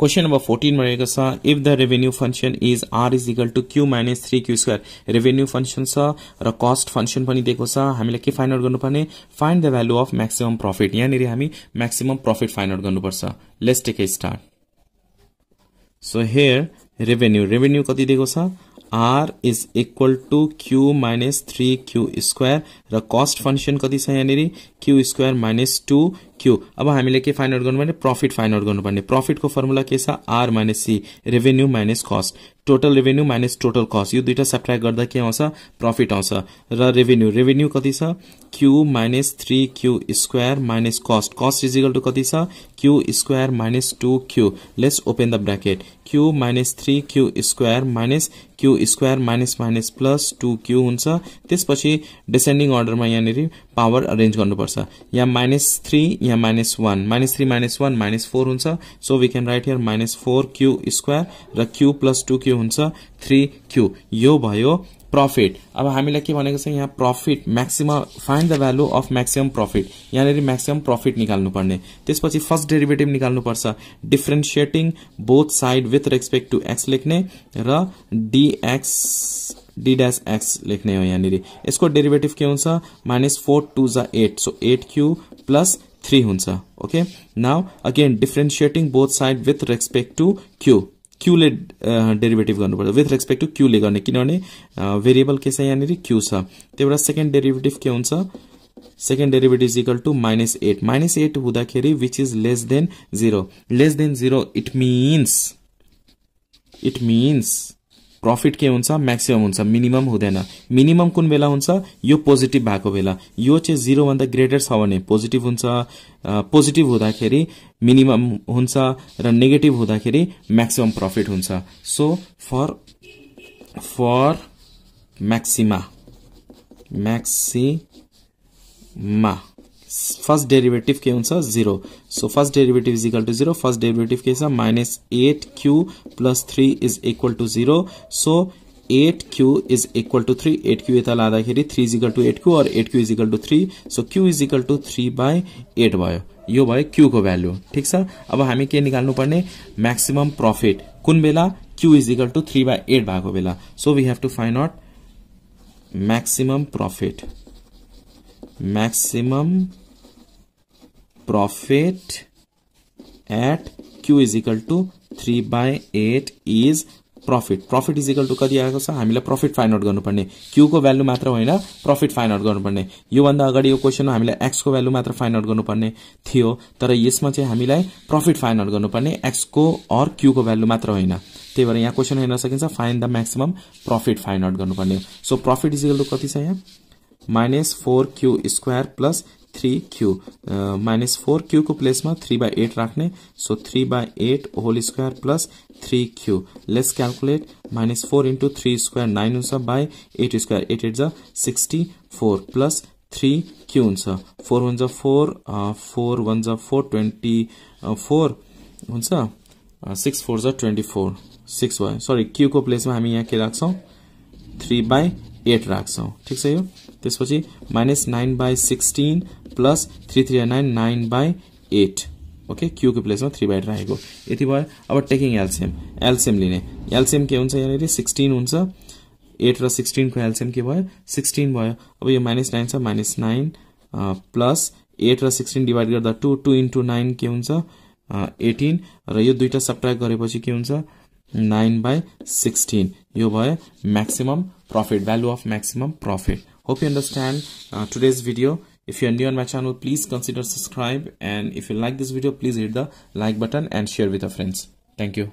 Question number 14 रहेको छ if the revenue function is R is equal to Q minus three Q square revenue function छ र cost function पनि दिएको छ हामीलाई के फाइन्ड आउट गर्नुपर्ने find the value of maximum profit यहाँनिर हामी म्याक्सिमम प्रफिट फाइन्ड आउट गर्नुपर्छ let's take a start so here revenue revenue कति दिएको छ R is equal to Q minus three Q square र कस्ट फङ्सन कति छ यहाँनिर Q square minus two Q अब हामीले के फाइन्ड आउट गर्नुपर्ने प्रफिट फाइन्ड आउट गर्नुपर्ने प्रफिटको फर्मुला के छ R minus C revenue minus cost total revenue minus total cost यो दुइटा सब्ट्र्याक्ट गर्दा के आउँछ प्रफिट आउँछ र रेभेन्यू रेभेन्यू कति छ Q minus three Q square minus cost cost is equal to कति छ Q square minus two Q let's open the bracket Q minus three Q square minus Q square minus minus plus two Q हुन्छ त्यसपछि descending अर्डरमा यहाँनिर power arrange गर्नुपर्छ यहाँ minus three यहाँ minus one minus three minus one minus four हुन्छ so we can write here minus four Q square र Q plus two Q हुन्छ थ्री क्यू यो भयो प्रफिट अब हामीलाई के भनेको छ यहाँ profit maximum find the value of maximum profit यहाँनिर म्याक्सिमम प्रफिट निकाल्नुपर्ने त्यसपछि फर्स्ट डेरिभेटिभ निकाल्नुपर्छ differentiating both side with respect to X लेख्ने र डिएक्स डी ड्यास एक्स लेख्ने हो यहाँनिर यसको डेरिभेटिभ के हुन्छ माइनस फोर टू जा eight so eight Q plus three होके okay now again differentiating both side with respect Q Q ले डेरिवेटिव कर विथ रेस्पेक्ट टू क्यू लेने किनभने वेरिएबल uh, के यहाँ क्यू क्यु सेकेंड डेरिवेटिव के होता second derivative is equal to minus eight minus eight खेल which is less than zero less than zero it means it means profit के हुन्छ maximum हुन्छ मिनिमम हुँदैन मिनिमम कुन बेला हुन्छ यो पोजिटिभ भएको बेला यो चाहिँ जिरोभन्दा ग्रेटर छ भने पोजिटिभ हुन्छ पोजिटिभ हुँदाखेरि मिनिमम हुन्छ र नेगेटिभ हुँदाखेरि म्याक्सिमम प्रफिट हुन्छ so for for maxima maxima first derivative के हुन्छ zero so first derivative is equal to zero first derivative के छ minus eight Q plus three is equal to zero so eight Q is equal to three eight Q यता लाँदाखेरि three is equal to eight Q or eight Q is equal to three so Q is equal to three by eight भयो यो भयो क्यूको value ठिक छ अब हामी के निकाल्नु पर्ने म्याक्सिमम प्रफिट कुन बेला Q is equal to three by eight भएको बेला so we have to find out maximum profit maximum profit at q is equal to three by eight is profit profit is equal कति आएको छ हामीलाई profit find out गर्नुपर्ने क्यूको value मात्र होइन profit find out गर्नुपर्ने योभन्दा अगाडि यो क्वेसनमा हामीलाई एक्सको भ्यालु मात्र फाइन्ड आउट गर्नुपर्ने थियो तर यसमा चाहिँ हामीलाई प्रफिट फाइन्ड आउट गर्नुपर्ने एक्सको अर क्यूको भ्यालु मात्र होइन त्यही भएर यहाँ क्वेसन हेर्न सकिन्छ find the maximum profit find out गर्नुपर्ने सो प्रफिट इज इक्वल कति छ यहाँ minus four Q square plus three Q minus four Q को प्लेस में थ्री बाई एट रखने so three by eight whole square plus three Q less calculate minus four into three square nine हो by eight square eight eight जा sixty four plus three Q हो four हुन्छ four four वन जा four twenty four हो six four जा twenty four six Q को place में हम यहाँ के रख्छ थ्री बाई एट राख्छौँ ठिक छ यो त्यसपछि minus nine by sixteen plus three three nine nine by eight okay क्युको प्लेसमा थ्री बाई एट राखेको यति भयो अब टेकिङ एल्सियम एल्सियम लिने एल्सियम के हुन्छ यहाँनिर सिक्सटिन हुन्छ एट र सिक्सटिनको एल्सियम के भयो सिक्सटिन भयो अब यो माइनस नाइन छ माइनस नाइन प्लस एट र सिक्सटिन डिभाइड गर्दा टू टू इन्टू नाइन के हुन्छ एटिन uh, र यो दुईवटा सब्ट्राक्ट गरेपछि के हुन्छ 9 by 16 buy भयो maximum profit value of maximum profit. Hope you understand uh, today's video. If you're new on my channel, please consider subscribe and if you like this video, please hit the like button and share with your friends. Thank you.